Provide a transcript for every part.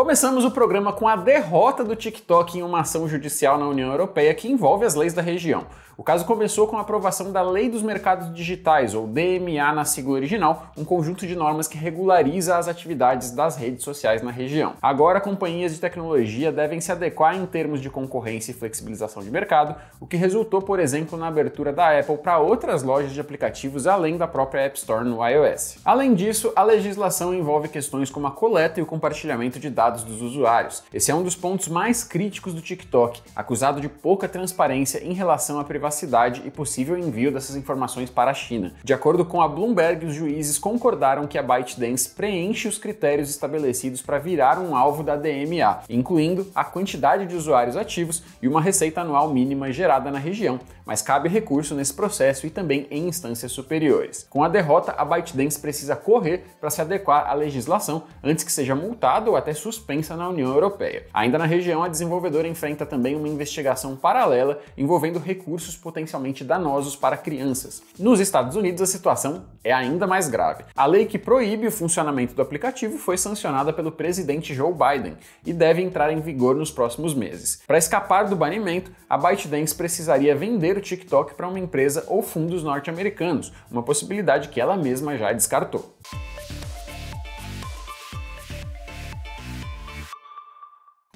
Começamos o programa com a derrota do TikTok em uma ação judicial na União Europeia que envolve as leis da região. O caso começou com a aprovação da Lei dos Mercados Digitais, ou DMA na sigla original, um conjunto de normas que regulariza as atividades das redes sociais na região. Agora, companhias de tecnologia devem se adequar em termos de concorrência e flexibilização de mercado, o que resultou, por exemplo, na abertura da Apple para outras lojas de aplicativos além da própria App Store no iOS. Além disso, a legislação envolve questões como a coleta e o compartilhamento de dados dados dos usuários. Esse é um dos pontos mais críticos do TikTok, acusado de pouca transparência em relação à privacidade e possível envio dessas informações para a China. De acordo com a Bloomberg, os juízes concordaram que a ByteDance preenche os critérios estabelecidos para virar um alvo da DMA, incluindo a quantidade de usuários ativos e uma receita anual mínima gerada na região, mas cabe recurso nesse processo e também em instâncias superiores. Com a derrota, a ByteDance precisa correr para se adequar à legislação antes que seja multado ou até suspenso suspensa na União Europeia. Ainda na região, a desenvolvedora enfrenta também uma investigação paralela envolvendo recursos potencialmente danosos para crianças. Nos Estados Unidos, a situação é ainda mais grave. A lei que proíbe o funcionamento do aplicativo foi sancionada pelo presidente Joe Biden e deve entrar em vigor nos próximos meses. Para escapar do banimento, a ByteDance precisaria vender o TikTok para uma empresa ou fundos norte-americanos, uma possibilidade que ela mesma já descartou.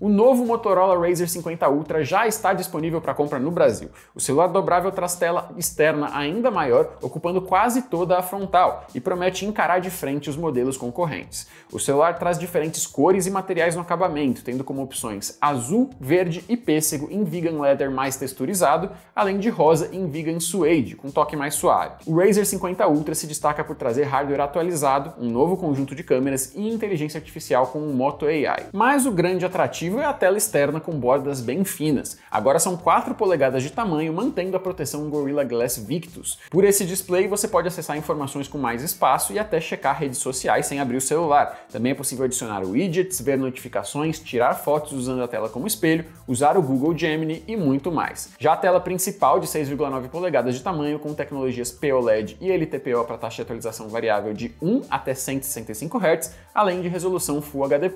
O novo Motorola Razr 50 Ultra já está disponível para compra no Brasil. O celular dobrável traz tela externa ainda maior, ocupando quase toda a frontal, e promete encarar de frente os modelos concorrentes. O celular traz diferentes cores e materiais no acabamento, tendo como opções azul, verde e pêssego em vegan leather mais texturizado, além de rosa em vegan suede, com toque mais suave. O Razr 50 Ultra se destaca por trazer hardware atualizado, um novo conjunto de câmeras e inteligência artificial com o Moto AI. Mas o grande atrativo disponível é a tela externa com bordas bem finas. Agora são 4 polegadas de tamanho, mantendo a proteção Gorilla Glass Victus. Por esse display você pode acessar informações com mais espaço e até checar redes sociais sem abrir o celular. Também é possível adicionar widgets, ver notificações, tirar fotos usando a tela como espelho, usar o Google Gemini e muito mais. Já a tela principal de 6,9 polegadas de tamanho com tecnologias POLED e LTPO para taxa de atualização variável de 1 até 165 Hz, além de resolução Full HD+.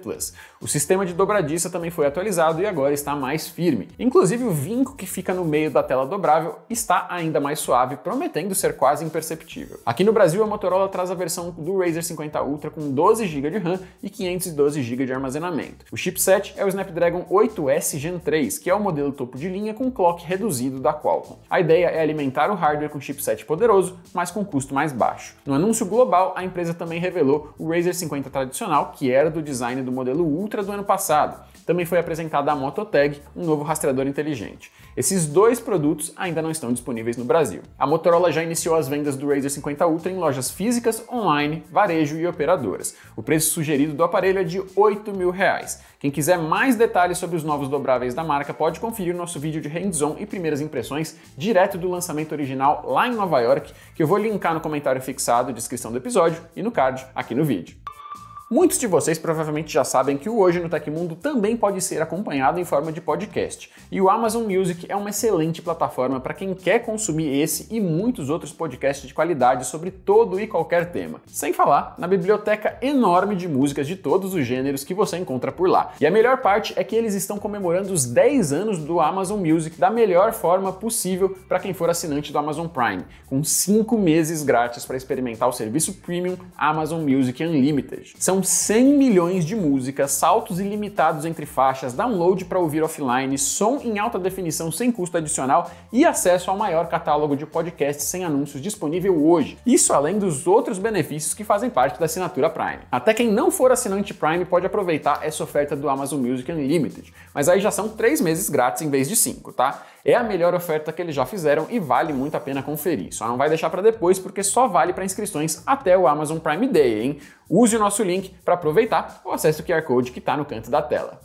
O sistema de dobradiça também também foi atualizado e agora está mais firme. Inclusive, o vinco que fica no meio da tela dobrável está ainda mais suave, prometendo ser quase imperceptível. Aqui no Brasil, a Motorola traz a versão do Razer 50 Ultra com 12 GB de RAM e 512 GB de armazenamento. O chipset é o Snapdragon 8S Gen 3, que é o modelo topo de linha com clock reduzido da Qualcomm. A ideia é alimentar o hardware com chipset poderoso, mas com custo mais baixo. No anúncio global, a empresa também revelou o Razer 50 tradicional, que era do design do modelo Ultra do ano passado, também foi apresentada a Mototag, um novo rastreador inteligente. Esses dois produtos ainda não estão disponíveis no Brasil. A Motorola já iniciou as vendas do Razer 50 Ultra em lojas físicas, online, varejo e operadoras. O preço sugerido do aparelho é de R$ 8.000. mil. Reais. Quem quiser mais detalhes sobre os novos dobráveis da marca pode conferir nosso vídeo de hands-on e primeiras impressões direto do lançamento original lá em Nova York, que eu vou linkar no comentário fixado, descrição do episódio e no card aqui no vídeo. Muitos de vocês provavelmente já sabem que o Hoje no Tecmundo também pode ser acompanhado em forma de podcast, e o Amazon Music é uma excelente plataforma para quem quer consumir esse e muitos outros podcasts de qualidade sobre todo e qualquer tema. Sem falar na biblioteca enorme de músicas de todos os gêneros que você encontra por lá. E a melhor parte é que eles estão comemorando os 10 anos do Amazon Music da melhor forma possível para quem for assinante do Amazon Prime, com 5 meses grátis para experimentar o serviço premium Amazon Music Unlimited. São são 100 milhões de músicas, saltos ilimitados entre faixas, download para ouvir offline, som em alta definição sem custo adicional e acesso ao maior catálogo de podcasts sem anúncios disponível hoje. Isso além dos outros benefícios que fazem parte da assinatura Prime. Até quem não for assinante Prime pode aproveitar essa oferta do Amazon Music Unlimited, mas aí já são três meses grátis em vez de cinco, tá? É a melhor oferta que eles já fizeram e vale muito a pena conferir. Só não vai deixar para depois porque só vale para inscrições até o Amazon Prime Day, hein? Use o nosso link link para aproveitar ou acesse o QR Code que está no canto da tela.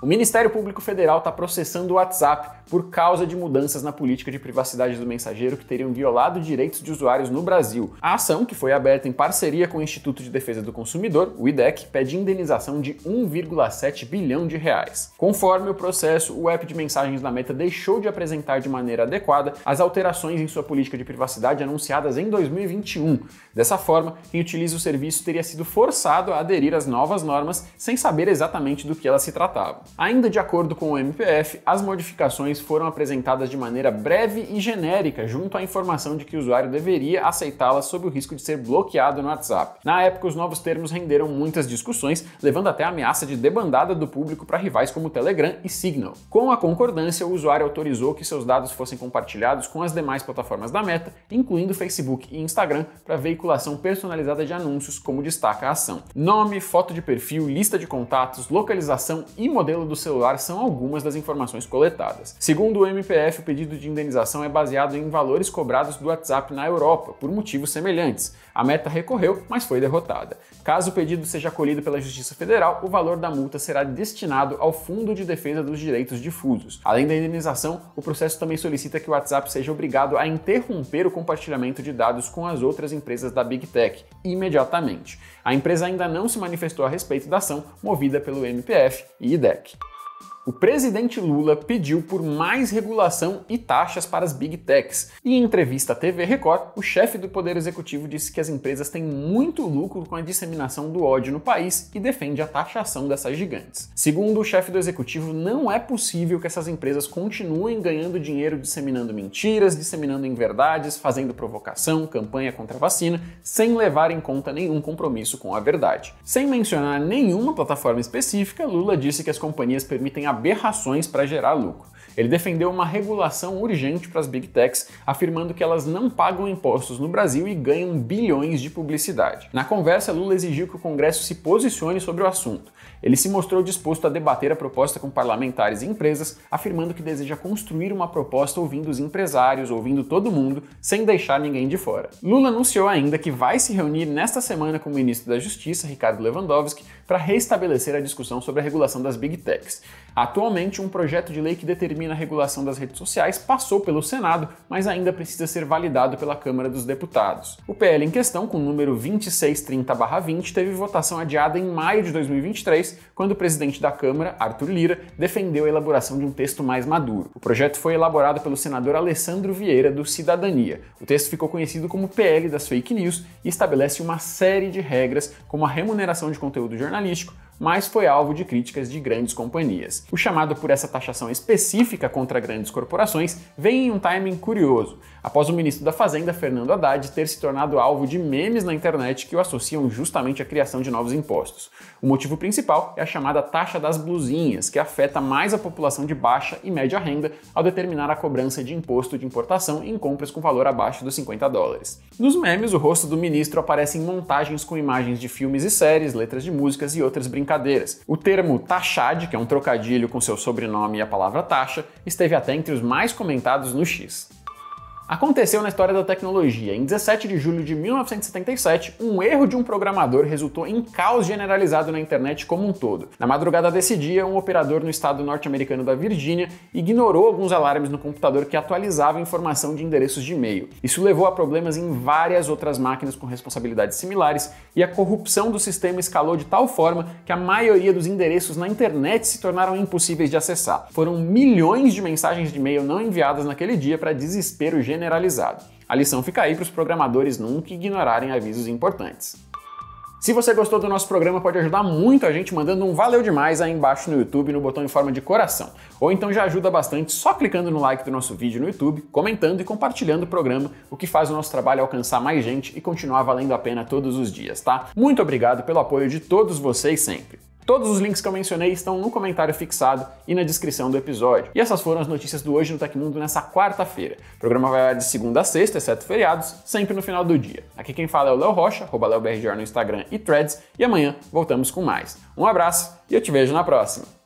O Ministério Público Federal está processando o WhatsApp por causa de mudanças na política de privacidade do mensageiro que teriam violado direitos de usuários no Brasil. A ação, que foi aberta em parceria com o Instituto de Defesa do Consumidor, o IDEC, pede indenização de 1,7 bilhão de reais. Conforme o processo, o app de mensagens da Meta deixou de apresentar de maneira adequada as alterações em sua política de privacidade anunciadas em 2021. Dessa forma, quem utiliza o serviço teria sido forçado a aderir às novas normas sem saber exatamente do que elas se tratavam. Ainda de acordo com o MPF, as modificações foram apresentadas de maneira breve e genérica, junto à informação de que o usuário deveria aceitá-las sob o risco de ser bloqueado no WhatsApp. Na época, os novos termos renderam muitas discussões, levando até a ameaça de debandada do público para rivais como Telegram e Signal. Com a concordância, o usuário autorizou que seus dados fossem compartilhados com as demais plataformas da Meta, incluindo Facebook e Instagram, para veiculação personalizada de anúncios, como destaca a ação. Nome, foto de perfil, lista de contatos, localização e modelo modelo do celular são algumas das informações coletadas. Segundo o MPF, o pedido de indenização é baseado em valores cobrados do WhatsApp na Europa, por motivos semelhantes. A meta recorreu, mas foi derrotada. Caso o pedido seja acolhido pela Justiça Federal, o valor da multa será destinado ao Fundo de Defesa dos Direitos Difusos. Além da indenização, o processo também solicita que o WhatsApp seja obrigado a interromper o compartilhamento de dados com as outras empresas da Big Tech imediatamente. A empresa ainda não se manifestou a respeito da ação movida pelo MPF e IDE. Tech. o presidente Lula pediu por mais regulação e taxas para as big techs. E em entrevista à TV Record, o chefe do Poder Executivo disse que as empresas têm muito lucro com a disseminação do ódio no país e defende a taxação dessas gigantes. Segundo o chefe do executivo, não é possível que essas empresas continuem ganhando dinheiro disseminando mentiras, disseminando inverdades, fazendo provocação, campanha contra a vacina, sem levar em conta nenhum compromisso com a verdade. Sem mencionar nenhuma plataforma específica, Lula disse que as companhias permitem a aberrações para gerar lucro. Ele defendeu uma regulação urgente para as big techs, afirmando que elas não pagam impostos no Brasil e ganham bilhões de publicidade. Na conversa, Lula exigiu que o Congresso se posicione sobre o assunto. Ele se mostrou disposto a debater a proposta com parlamentares e empresas, afirmando que deseja construir uma proposta ouvindo os empresários, ouvindo todo mundo, sem deixar ninguém de fora. Lula anunciou ainda que vai se reunir nesta semana com o ministro da Justiça, Ricardo Lewandowski, para restabelecer a discussão sobre a regulação das big techs. Atualmente, um projeto de lei que determina determina a regulação das redes sociais passou pelo Senado, mas ainda precisa ser validado pela Câmara dos Deputados. O PL em questão, com o número 2630-20, teve votação adiada em maio de 2023, quando o presidente da Câmara, Arthur Lira, defendeu a elaboração de um texto mais maduro. O projeto foi elaborado pelo senador Alessandro Vieira, do Cidadania. O texto ficou conhecido como PL das Fake News e estabelece uma série de regras, como a remuneração de conteúdo jornalístico, mas foi alvo de críticas de grandes companhias. O chamado por essa taxação específica contra grandes corporações vem em um timing curioso, após o ministro da Fazenda, Fernando Haddad, ter se tornado alvo de memes na internet que o associam justamente à criação de novos impostos. O motivo principal é a chamada taxa das blusinhas, que afeta mais a população de baixa e média renda ao determinar a cobrança de imposto de importação em compras com valor abaixo dos 50 dólares. Nos memes, o rosto do ministro aparece em montagens com imagens de filmes e séries, letras de músicas e outras brincadeiras brincadeiras. O termo Tachad, que é um trocadilho com seu sobrenome e a palavra taxa, esteve até entre os mais comentados no X. Aconteceu na história da tecnologia. Em 17 de julho de 1977, um erro de um programador resultou em caos generalizado na internet como um todo. Na madrugada desse dia, um operador no estado norte-americano da Virgínia ignorou alguns alarmes no computador que atualizava informação de endereços de e-mail. Isso levou a problemas em várias outras máquinas com responsabilidades similares e a corrupção do sistema escalou de tal forma que a maioria dos endereços na internet se tornaram impossíveis de acessar. Foram milhões de mensagens de e-mail não enviadas naquele dia para desespero generalizado. A lição fica aí para os programadores nunca ignorarem avisos importantes. Se você gostou do nosso programa, pode ajudar muito a gente mandando um valeu demais aí embaixo no YouTube, no botão em forma de coração. Ou então já ajuda bastante só clicando no like do nosso vídeo no YouTube, comentando e compartilhando o programa, o que faz o nosso trabalho alcançar mais gente e continuar valendo a pena todos os dias, tá? Muito obrigado pelo apoio de todos vocês sempre. Todos os links que eu mencionei estão no comentário fixado e na descrição do episódio. E essas foram as notícias do Hoje no Tecmundo nessa quarta-feira. O programa vai de segunda a sexta, exceto feriados, sempre no final do dia. Aqui quem fala é o Léo Rocha, arroba no Instagram e Threads, e amanhã voltamos com mais. Um abraço e eu te vejo na próxima.